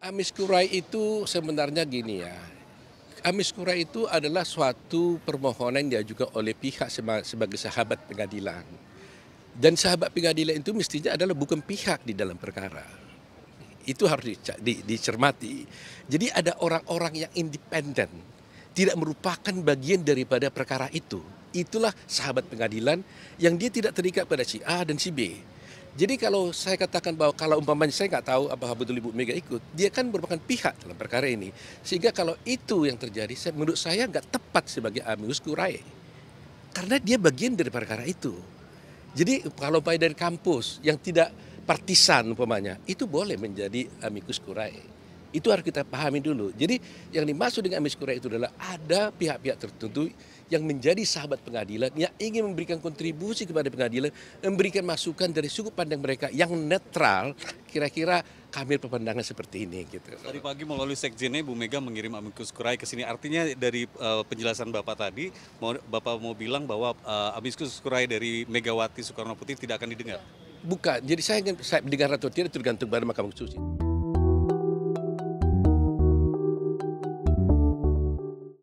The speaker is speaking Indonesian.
Amis Kurai itu sebenarnya gini ya, Amis kurai itu adalah suatu permohonan yang diajukan oleh pihak sebagai sahabat pengadilan. Dan sahabat pengadilan itu mestinya adalah bukan pihak di dalam perkara. Itu harus dicermati. Jadi ada orang-orang yang independen, tidak merupakan bagian daripada perkara itu. Itulah sahabat pengadilan yang dia tidak terikat pada si A dan si B jadi kalau saya katakan bahwa kalau umpamanya saya nggak tahu apakah betul Ibu Mega ikut, dia kan merupakan pihak dalam perkara ini. Sehingga kalau itu yang terjadi, saya, menurut saya nggak tepat sebagai amicus curiae. Karena dia bagian dari perkara itu. Jadi kalau dari kampus yang tidak partisan umpamanya, itu boleh menjadi amicus curiae. Itu harus kita pahami dulu. Jadi yang dimaksud dengan amicus curiae itu adalah ada pihak-pihak tertentu yang menjadi sahabat pengadilan, yang ingin memberikan kontribusi kepada pengadilan, memberikan masukan dari sudut pandang mereka yang netral, kira-kira kami perpandangan seperti ini. Gitu. Tadi pagi melalui sekjennya Bu Mega mengirim amicus curiae ke sini. Artinya dari uh, penjelasan Bapak tadi, mau, Bapak mau bilang bahwa uh, eh, amicus curiae dari Megawati Soekarno Putri tidak akan didengar? Bukan. Jadi saya ingin saya dengar atau tidak tergantung pada Mahkamah Konstitusi.